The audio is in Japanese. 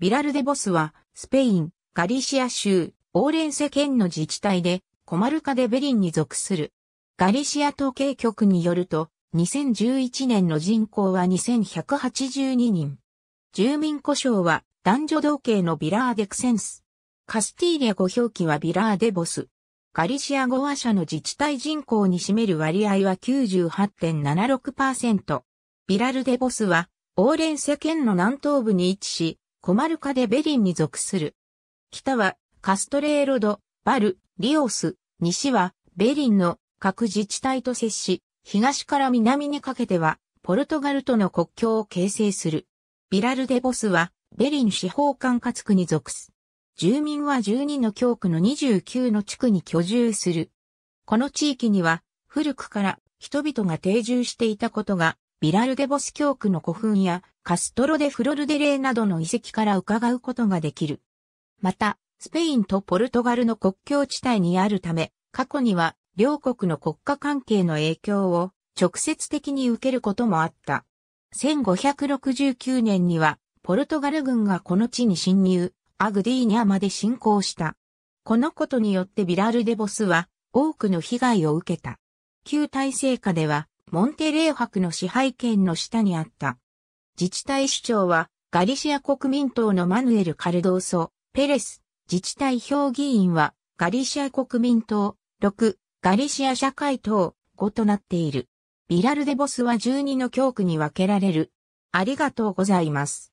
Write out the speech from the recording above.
ビラルデボスは、スペイン、ガリシア州、オーレンセ県の自治体で、コマルカデベリンに属する。ガリシア統計局によると、2011年の人口は2182人。住民故障は男女同系のビラーデクセンス。カスティーリア語表記はビラーデボス。ガリシア語話者の自治体人口に占める割合は98.76%。ビラルデボスは、オーレンセ県の南東部に位置し、コマルカ・でベリンに属する。北はカストレーロド、バル、リオス、西はベリンの各自治体と接し、東から南にかけてはポルトガルとの国境を形成する。ビラルデボスはベリン司法管轄区に属す。住民は12の教区の29の地区に居住する。この地域には古くから人々が定住していたことがビラルデボス教区の古墳やカストロデフロルデレーなどの遺跡から伺うことができる。また、スペインとポルトガルの国境地帯にあるため、過去には両国の国家関係の影響を直接的に受けることもあった。1569年には、ポルトガル軍がこの地に侵入、アグディーニャまで侵攻した。このことによってビラルデボスは多くの被害を受けた。旧体制下ではモンテレー博の支配権の下にあった。自治体首長は、ガリシア国民党のマヌエル・カルドーソ、ペレス、自治体評議員は、ガリシア国民党、6、ガリシア社会党、5となっている。ビラルデボスは12の教区に分けられる。ありがとうございます。